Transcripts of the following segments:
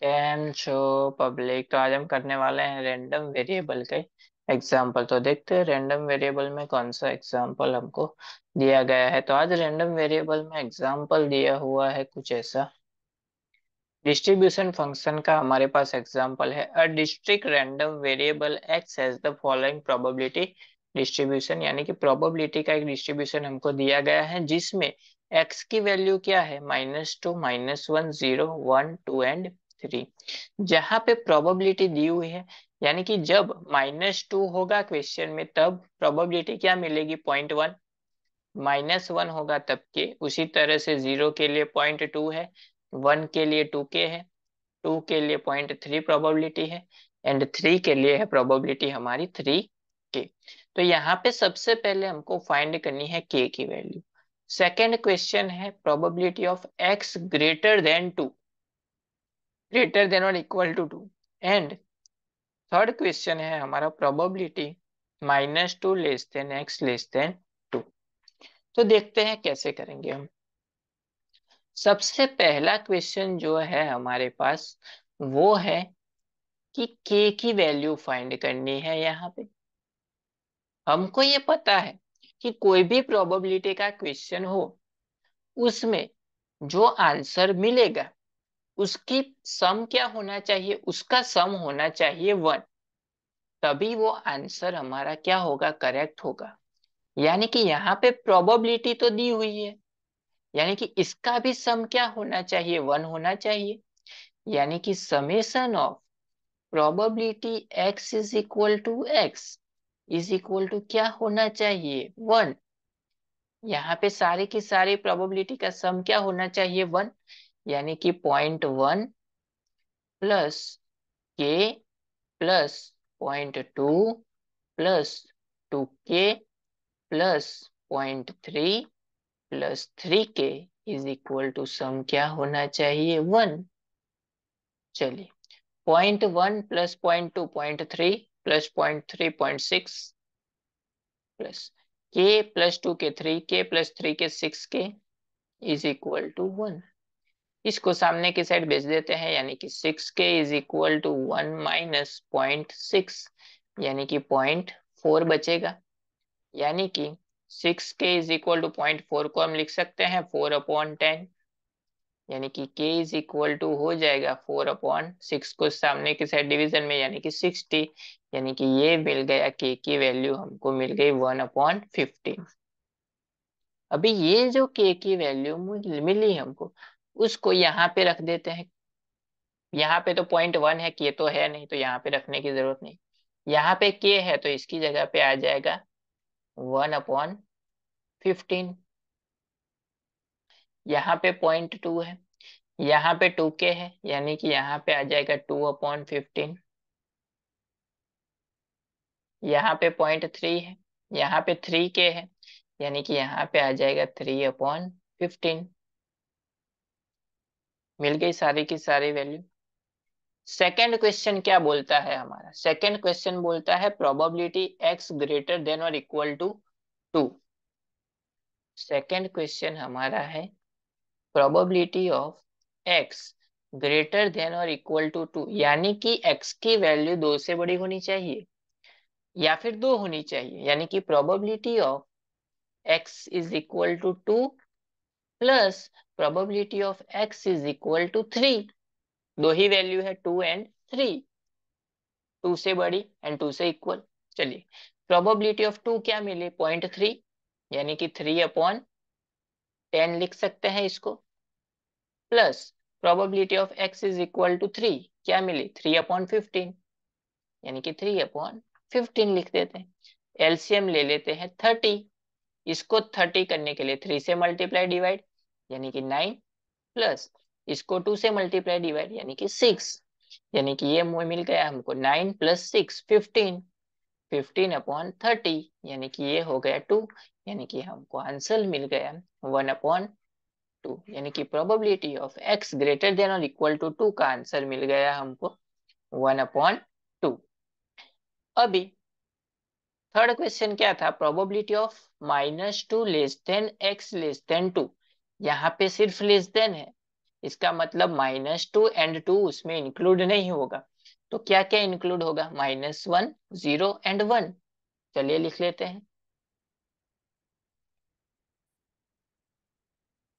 can show public तो आज हम करने वाले हैं रेंडम वेरिएबल के एग्जाम्पल तो देखते हैं रेंडम वेरिएबल में कौन सा एग्जाम्पल हमको दिया गया है तो आज रेंडम वेरिएबल में एग्जाम्पल दिया हुआ है कुछ ऐसा डिस्ट्रीब्यूशन फंक्शन का हमारे पास एग्जाम्पल है a discrete random variable X as the following probability distribution यानी कि प्रोबेबिलिटी का एक डिस्ट्रीब्यूशन हमको दिया गया है जिसमें एक्स की वैल्यू क्या है minus two minus one zero one two and three जहां पे प्रोबेबिलिटी दी हुई है यानी कि जब माइनस टू होगा क्वेश्चन में तब प्रोबेबिलिटी क्या मिलेगी पॉइंट वन माइनस वन होगा तब के उसी तरह से जीरो के लिए पॉइंट टू है वन के लिए टू के है टू के लिए पॉइंट थ्री प्रोबेबिलिटी है एंड थ्री के लिए है प्रोबेबिलिटी हमारी थ्री के तो यहाँ पे सबसे पहले हमको फाइंड करनी है के की वैल्यू सेकेंड क्वेश्चन है probability of X greater than two greater than और equal to two and third question है हमारा probability minus two less than X less than two तो देखते हैं कैसे करेंगे हम सबसे पहला क्वेश्चन जो है हमारे पास वो है कि के की वैल्यू फाइंड करनी है यहाँ पे हमको ये पता है कि कोई भी प्रोबेबिलिटी का क्वेश्चन हो उसमें जो आंसर मिलेगा उसकी सम क्या होना चाहिए उसका सम होना चाहिए वन तभी वो आंसर हमारा क्या होगा करेक्ट होगा यानी कि यहाँ पे प्रोबेबिलिटी तो दी हुई है यानी कि इसका भी सम क्या होना चाहिए वन होना चाहिए यानी कि summation of probability X is equal to X is equal to क्या होना चाहिए वन यहाँ पे सारे की सारी प्रोबेबिलिटी का सम क्या होना चाहिए वन यानी कि point one plus K plus point two plus two K plus point three plus three K is equal to sum क्या होना चाहिए वन चलिए point one plus point two point three plus point three point six plus K plus two K three K plus three K six K is equal to one इसको सामने की side भेज देते हैं यानी कि six K is equal to one minus point six यानी कि पॉइंट फोर बचेगा यानी कि six K is equal to point four को हम लिख सकते हैं फोर अपॉन टेन यानी कि के इज इक्वल टू हो जाएगा फोर अपॉन सिक्स को सामने की साइड डिवीजन में यानी कि सिक्सटी यानी कि ये मिल गया के की वैल्यू हमको मिल गई वन अपॉन फिफ्टीन अभी ये जो के की वैल्यू मिली हमको उसको यहाँ पे रख देते हैं यहाँ पे तो पॉइंट वन है के तो है नहीं तो यहाँ पे रखने की जरूरत नहीं यहाँ पे के है तो इसकी जगह पे आ जाएगा वन अपॉन फिफ्टीन यहाँ पे पॉइंट टू है यहाँ पे टू के है यानी कि यहाँ पे आ जाएगा टू अपॉन फिफ्टीन यहाँ पे पॉइंट थ्री है यहाँ पे थ्री के है यानी कि यहाँ पे आ जाएगा थ्री अपॉन फिफ्टीन मिल गई सारी की सारी वैल्यू सेकेंड क्वेश्चन क्या बोलता है हमारा सेकेंड क्वेश्चन बोलता है प्रोबेबिलिटी एक्स ग्रेटर देन और equal to two second question हमारा है probability of X greater than और इक्वल टू टू यानी कि एक्स की वैल्यू दो से बड़ी होनी चाहिए या फिर दो होनी चाहिए यानी कि probability of X is equal to two plus probability of X is equal to three दो ही वैल्यू है टू एंड थ्री टू से बड़ी एंड टू से इक्वल चलिए प्रोबेबिलिटी ऑफ टू क्या मिली पॉइंट थ्री यानी कि थ्री अपॉन टेन लिख सकते हैं इसको plus probability of X is equal to three क्या मिली थ्री अपॉन फिफ्टीन यानी कि थ्री अपॉन फिफ्टीन लिख देते हैं एलसीएम ले लेते हैं थर्टी इसको थर्टी करने के लिए थ्री से मल्टीप्लाई डिवाइड यानी कि नाइन प्लस इसको टू से मल्टीप्लाई डिवाइड यानी कि सिक्स यानी कि ये मिल गया हमको nine plus six fifteen fifteen upon thirty यानी कि ये हो गया टू यानी कि हमको आंसर मिल गया वन अपॉन टू यानी कि probability of X greater than और इक्वल टू टू का आंसर मिल गया हमको वन अपॉन टू अभी थर्ड क्वेश्चन क्या था probability of minus two less than X less than two यहाँ पे सिर्फ लेस देन है इसका मतलब माइनस टू एंड टू उसमें इंक्लूड नहीं होगा तो क्या क्या इंक्लूड होगा minus one zero and one चलिए लिख लेते हैं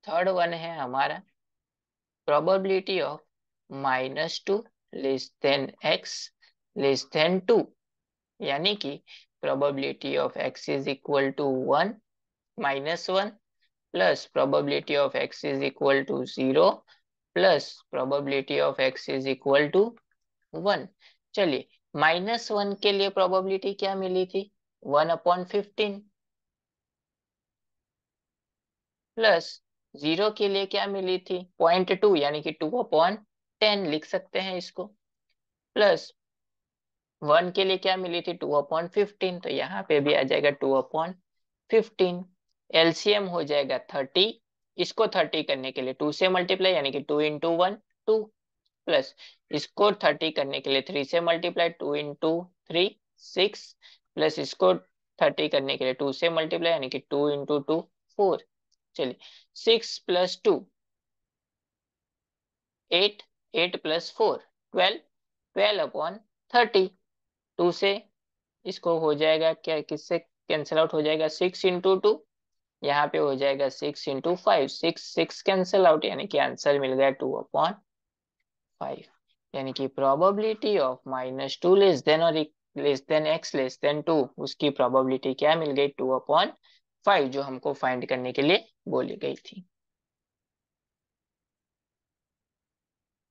थर्ड वन है हमारा probability of minus two less than X less than two यानी कि probability of X is equal to one minus one plus probability of x is equal to 0 plus probability of x is equal to 1 चलिए minus one के लिए probability क्या मिली थी one upon fifteen plus zero के लिए क्या मिली थी पॉइंट टू यानी कि टू अपॉन टेन लिख सकते हैं इसको प्लस वन के लिए क्या मिली थी टू अपॉन फिफ्टीन तो यहाँ पे भी आ जाएगा टू अपॉन फिफ्टीन एलसीएम हो जाएगा थर्टी इसको थर्टी करने के लिए टू से मल्टीप्लाई यानी कि two into one two plus इसको थर्टी करने के लिए थ्री से multiply two into three six plus इसको थर्टी करने के लिए टू से मल्टीप्लाई यानी कि टू इंटू टू फोर चलिए six plus two eight eight plus four twelve twelve upon thirty two से इसको हो जाएगा क्या किससे कैंसिल आउट हो जाएगा सिक्स इंटू टू यहाँ पे हो जाएगा six into five six six cancel out यानी कि आंसर मिल गया टू अपॉन फाइव यानी कि probability of minus two less than और less than X less than two उसकी प्रोबेबिलिटी क्या मिल गई टू अपॉन फाइव जो हमको फाइंड करने के लिए बोली गई थी